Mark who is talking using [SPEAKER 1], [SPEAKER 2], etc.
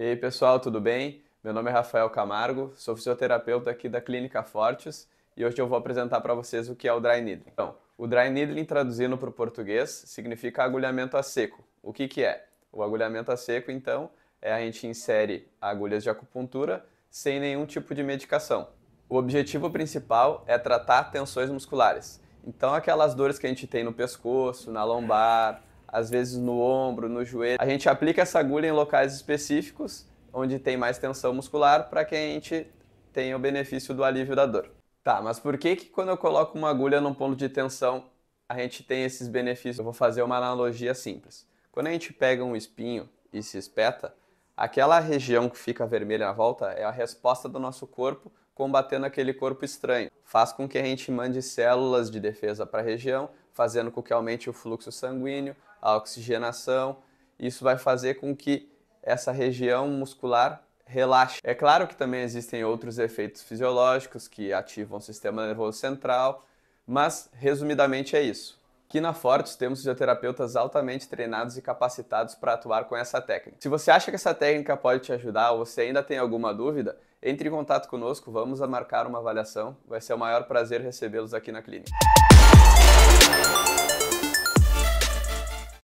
[SPEAKER 1] E aí, pessoal, tudo bem? Meu nome é Rafael Camargo, sou fisioterapeuta aqui da Clínica Fortes e hoje eu vou apresentar para vocês o que é o dry needling. Então, o dry needling, traduzindo para o português, significa agulhamento a seco. O que, que é? O agulhamento a seco, então, é a gente insere agulhas de acupuntura sem nenhum tipo de medicação. O objetivo principal é tratar tensões musculares. Então, aquelas dores que a gente tem no pescoço, na lombar, às vezes no ombro, no joelho. A gente aplica essa agulha em locais específicos, onde tem mais tensão muscular, para que a gente tenha o benefício do alívio da dor. Tá, mas por que, que quando eu coloco uma agulha num ponto de tensão, a gente tem esses benefícios? Eu vou fazer uma analogia simples. Quando a gente pega um espinho e se espeta, Aquela região que fica vermelha na volta é a resposta do nosso corpo combatendo aquele corpo estranho. Faz com que a gente mande células de defesa para a região, fazendo com que aumente o fluxo sanguíneo, a oxigenação. Isso vai fazer com que essa região muscular relaxe. É claro que também existem outros efeitos fisiológicos que ativam o sistema nervoso central, mas resumidamente é isso que na Fortes temos fisioterapeutas altamente treinados e capacitados para atuar com essa técnica. Se você acha que essa técnica pode te ajudar ou você ainda tem alguma dúvida, entre em contato conosco, vamos marcar uma avaliação. Vai ser o maior prazer recebê-los aqui na clínica.